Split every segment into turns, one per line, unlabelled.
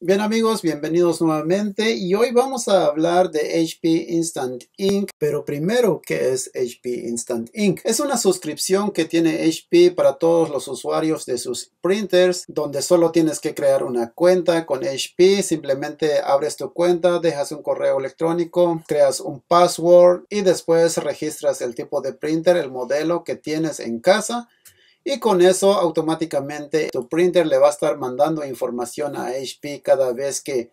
Bien amigos, bienvenidos nuevamente y hoy vamos a hablar de HP Instant Ink, pero primero, ¿qué es HP Instant Ink? Es una suscripción que tiene HP para todos los usuarios de sus printers, donde solo tienes que crear una cuenta con HP, simplemente abres tu cuenta, dejas un correo electrónico, creas un password y después registras el tipo de printer, el modelo que tienes en casa y con eso automáticamente tu printer le va a estar mandando información a HP cada vez que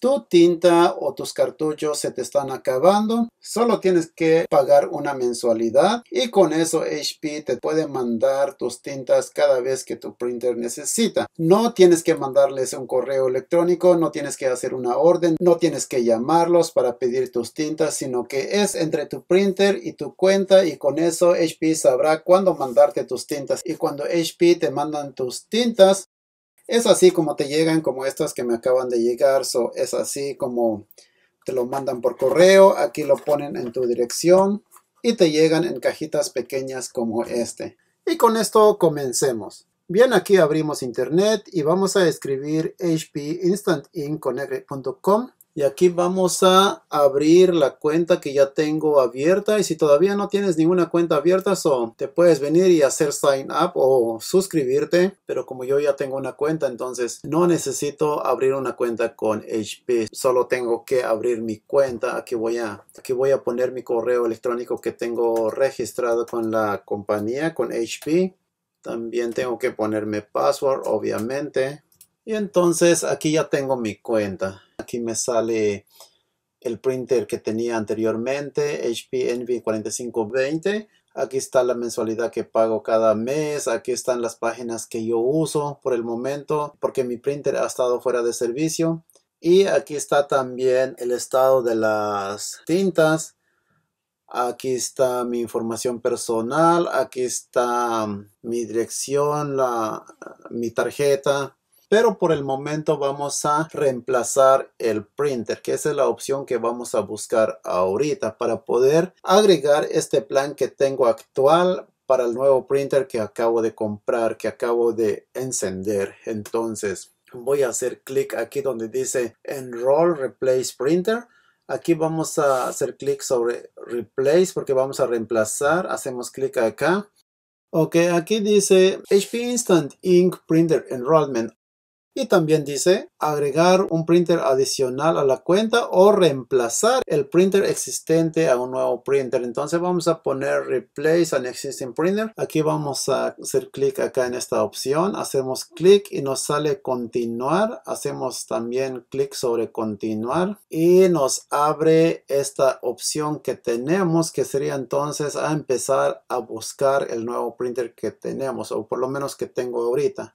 tu tinta o tus cartuchos se te están acabando, solo tienes que pagar una mensualidad y con eso HP te puede mandar tus tintas cada vez que tu printer necesita. No tienes que mandarles un correo electrónico, no tienes que hacer una orden, no tienes que llamarlos para pedir tus tintas, sino que es entre tu printer y tu cuenta y con eso HP sabrá cuándo mandarte tus tintas y cuando HP te mandan tus tintas es así como te llegan, como estas que me acaban de llegar. So, es así como te lo mandan por correo. Aquí lo ponen en tu dirección y te llegan en cajitas pequeñas como este. Y con esto comencemos. Bien, aquí abrimos internet y vamos a escribir hpinstantinconnect.com. Y aquí vamos a abrir la cuenta que ya tengo abierta. Y si todavía no tienes ninguna cuenta abierta, so, te puedes venir y hacer sign up o suscribirte. Pero como yo ya tengo una cuenta, entonces no necesito abrir una cuenta con HP. Solo tengo que abrir mi cuenta. Aquí voy a, aquí voy a poner mi correo electrónico que tengo registrado con la compañía, con HP. También tengo que ponerme password, obviamente. Y entonces aquí ya tengo mi cuenta aquí me sale el printer que tenía anteriormente, HP Envy 4520. Aquí está la mensualidad que pago cada mes. Aquí están las páginas que yo uso por el momento porque mi printer ha estado fuera de servicio. Y aquí está también el estado de las tintas. Aquí está mi información personal. Aquí está mi dirección, la, mi tarjeta, pero por el momento vamos a reemplazar el printer que esa es la opción que vamos a buscar ahorita para poder agregar este plan que tengo actual para el nuevo printer que acabo de comprar que acabo de encender entonces voy a hacer clic aquí donde dice enroll replace printer aquí vamos a hacer clic sobre replace porque vamos a reemplazar hacemos clic acá ok aquí dice HP Instant Ink Printer Enrollment y también dice agregar un printer adicional a la cuenta o reemplazar el printer existente a un nuevo printer. Entonces vamos a poner replace an existing printer. Aquí vamos a hacer clic acá en esta opción. Hacemos clic y nos sale continuar. Hacemos también clic sobre continuar y nos abre esta opción que tenemos que sería entonces a empezar a buscar el nuevo printer que tenemos o por lo menos que tengo ahorita.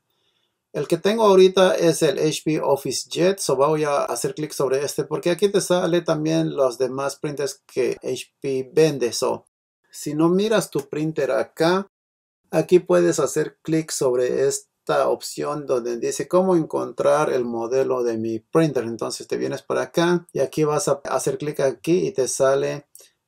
El que tengo ahorita es el HP Office Jet, so voy a hacer clic sobre este porque aquí te sale también los demás printers que HP vende. So, si no miras tu printer acá, aquí puedes hacer clic sobre esta opción donde dice cómo encontrar el modelo de mi printer. Entonces te vienes para acá y aquí vas a hacer clic aquí y te sale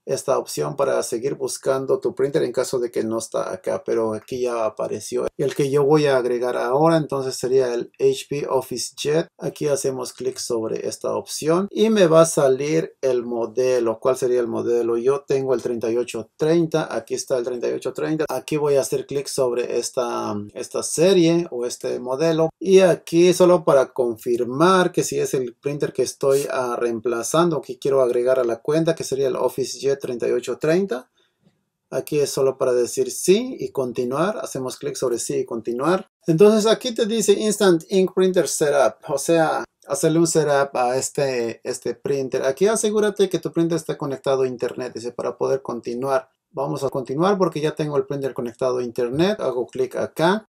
esta opción para seguir buscando tu printer en caso de que no está acá, pero aquí ya apareció. el que yo voy a agregar ahora entonces sería el HP Office Jet. Aquí hacemos clic sobre esta opción y me va a salir el modelo. ¿Cuál sería el modelo? Yo tengo el 3830, aquí está el 3830. Aquí voy a hacer clic sobre esta, esta serie o este modelo y aquí solo para confirmar que si es el printer que estoy ah, reemplazando que quiero agregar a la cuenta que sería el Office Jet 3830. Aquí es solo para decir sí y continuar. Hacemos clic sobre sí y continuar. Entonces aquí te dice Instant Ink Printer Setup. O sea, hacerle un setup a este, este printer. Aquí asegúrate que tu printer está conectado a internet. Dice para poder continuar. Vamos a continuar porque ya tengo el printer conectado a internet. Hago clic acá.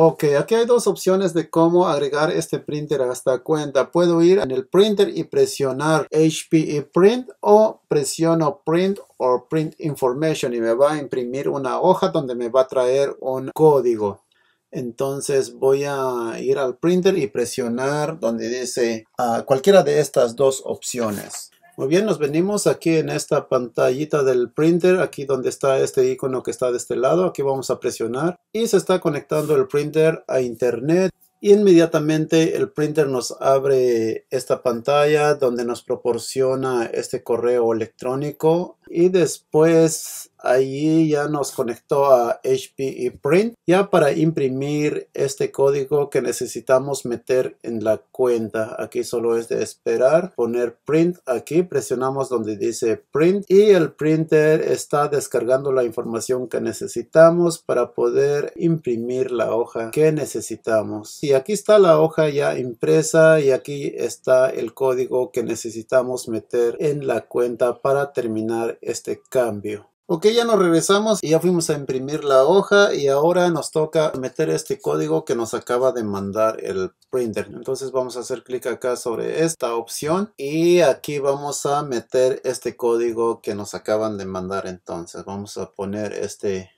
Ok, aquí hay dos opciones de cómo agregar este printer a esta cuenta. Puedo ir en el printer y presionar HPE Print o presiono Print or Print Information y me va a imprimir una hoja donde me va a traer un código. Entonces voy a ir al printer y presionar donde dice ah, cualquiera de estas dos opciones. Muy bien, nos venimos aquí en esta pantallita del printer, aquí donde está este icono que está de este lado, aquí vamos a presionar y se está conectando el printer a internet. Y inmediatamente el printer nos abre esta pantalla donde nos proporciona este correo electrónico y después Allí ya nos conectó a HPE Print ya para imprimir este código que necesitamos meter en la cuenta. Aquí solo es de esperar, poner print aquí, presionamos donde dice print y el printer está descargando la información que necesitamos para poder imprimir la hoja que necesitamos. Y aquí está la hoja ya impresa y aquí está el código que necesitamos meter en la cuenta para terminar este cambio. Ok, ya nos regresamos y ya fuimos a imprimir la hoja y ahora nos toca meter este código que nos acaba de mandar el printer. Entonces vamos a hacer clic acá sobre esta opción y aquí vamos a meter este código que nos acaban de mandar. Entonces vamos a poner este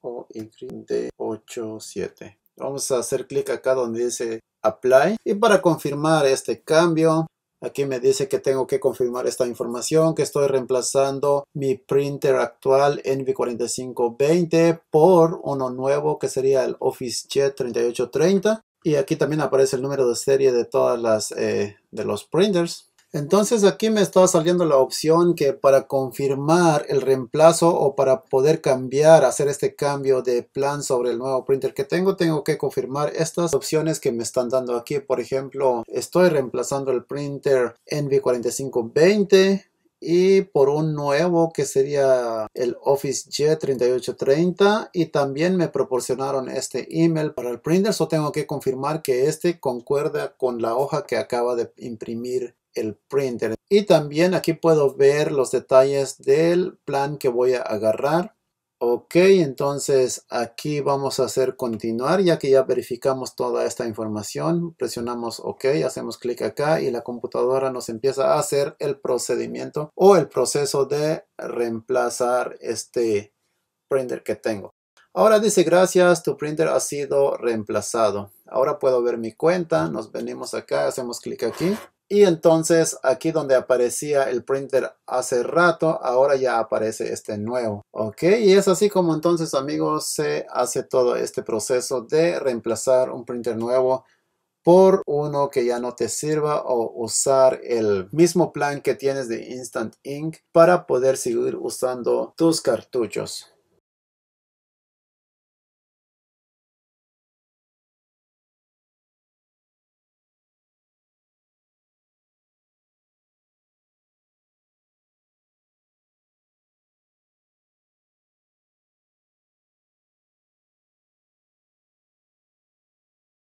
OY87. Vamos a hacer clic acá donde dice Apply y para confirmar este cambio Aquí me dice que tengo que confirmar esta información, que estoy reemplazando mi printer actual NV4520 por uno nuevo que sería el OfficeJet 3830. Y aquí también aparece el número de serie de todas las eh, de los printers. Entonces aquí me estaba saliendo la opción que para confirmar el reemplazo o para poder cambiar, hacer este cambio de plan sobre el nuevo printer que tengo, tengo que confirmar estas opciones que me están dando aquí. Por ejemplo, estoy reemplazando el printer NV4520 y por un nuevo que sería el Office J3830 y también me proporcionaron este email para el printer, Solo tengo que confirmar que este concuerda con la hoja que acaba de imprimir el printer. Y también aquí puedo ver los detalles del plan que voy a agarrar. Ok, entonces aquí vamos a hacer continuar ya que ya verificamos toda esta información. Presionamos OK, hacemos clic acá y la computadora nos empieza a hacer el procedimiento o el proceso de reemplazar este printer que tengo. Ahora dice gracias, tu printer ha sido reemplazado. Ahora puedo ver mi cuenta, nos venimos acá, hacemos clic aquí y entonces aquí donde aparecía el printer hace rato, ahora ya aparece este nuevo. Ok, y es así como entonces amigos se hace todo este proceso de reemplazar un printer nuevo por uno que ya no te sirva o usar el mismo plan que tienes de Instant Ink para poder seguir usando tus cartuchos.